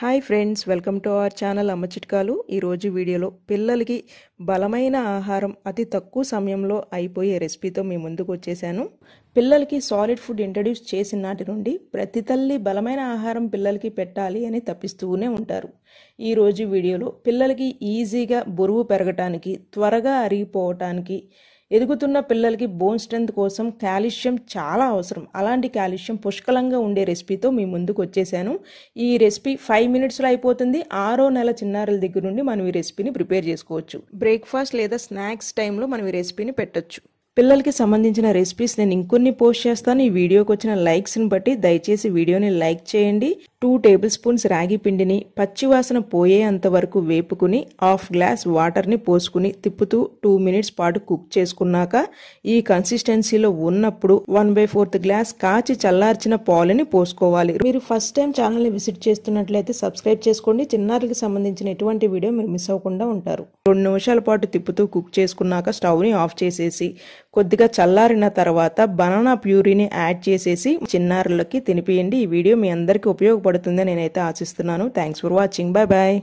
hi friends welcome to our channel అమ్మ చిట్కాలు ఈరోజు వీడియోలో పిల్లలకి బలమైన ఆహారం అతి తక్కువ సమయంలో అయిపోయే రెసిపీతో మీ ముందుకు వచ్చేసాను పిల్లలకి సాలిడ్ ఫుడ్ ఇంట్రడ్యూస్ చేసిన నాటి నుండి ప్రతి తల్లి బలమైన ఆహారం పిల్లలకి పెట్టాలి అని తప్పిస్తూనే ఉంటారు ఈరోజు వీడియోలో పిల్లలకి ఈజీగా బరువు పెరగటానికి త్వరగా అరిగిపోవటానికి ఎదుగుతున్న పిల్లలకి బోన్ స్ట్రెంత్ కోసం కాల్షియం చాలా అవసరం అలాంటి కాల్షియం పుష్కలంగా ఉండే రెసిపీతో మీ ముందుకు వచ్చేసాను ఈ రెసిపీ ఫైవ్ మినిట్స్లో అయిపోతుంది ఆరో నెల చిన్నారుల దగ్గర నుండి మనం ఈ రెసిపీని ప్రిపేర్ చేసుకోవచ్చు బ్రేక్ఫాస్ట్ లేదా స్నాక్స్ టైంలో మనం ఈ రెసిపీని పెట్టచ్చు పిల్లలకి సంబంధించిన రెసిపీస్ నేను ఇంకొన్ని పోస్ట్ చేస్తాను ఈ వీడియోకి వచ్చిన లైక్స్ని బట్టి దయచేసి వీడియోని లైక్ చేయండి టూ టేబుల్ స్పూన్స్ రాగి పిండిని పచ్చివాసన పోయేంత వరకు వేపుకుని హాఫ్ గ్లాస్ వాటర్ని పోసుకుని తిప్పుతూ టూ మినిట్స్ పాటు కుక్ చేసుకున్నాక ఈ కన్సిస్టెన్సీలో ఉన్నప్పుడు వన్ బై ఫోర్త్ గ్లాస్ కాచి చల్లార్చిన పాలని పోసుకోవాలి మీరు ఫస్ట్ టైం ఛానల్ని విజిట్ చేస్తున్నట్లయితే సబ్స్క్రైబ్ చేసుకోండి చిన్నారులకి సంబంధించిన ఎటువంటి వీడియో మీరు మిస్ అవ్వకుండా ఉంటారు రెండు నిమిషాల పాటు తిప్పుతూ కుక్ చేసుకున్నాక స్టవ్ని ఆఫ్ చేసేసి కొద్దిగా చల్లారిన తర్వాత బనానా ప్యూరీని యాడ్ చేసేసి చిన్నారులకి తినిపియండి ఈ వీడియో మీ అందరికీ ఉపయోగపడుతుందని నేనైతే ఆశిస్తున్నాను thanks for watching bye bye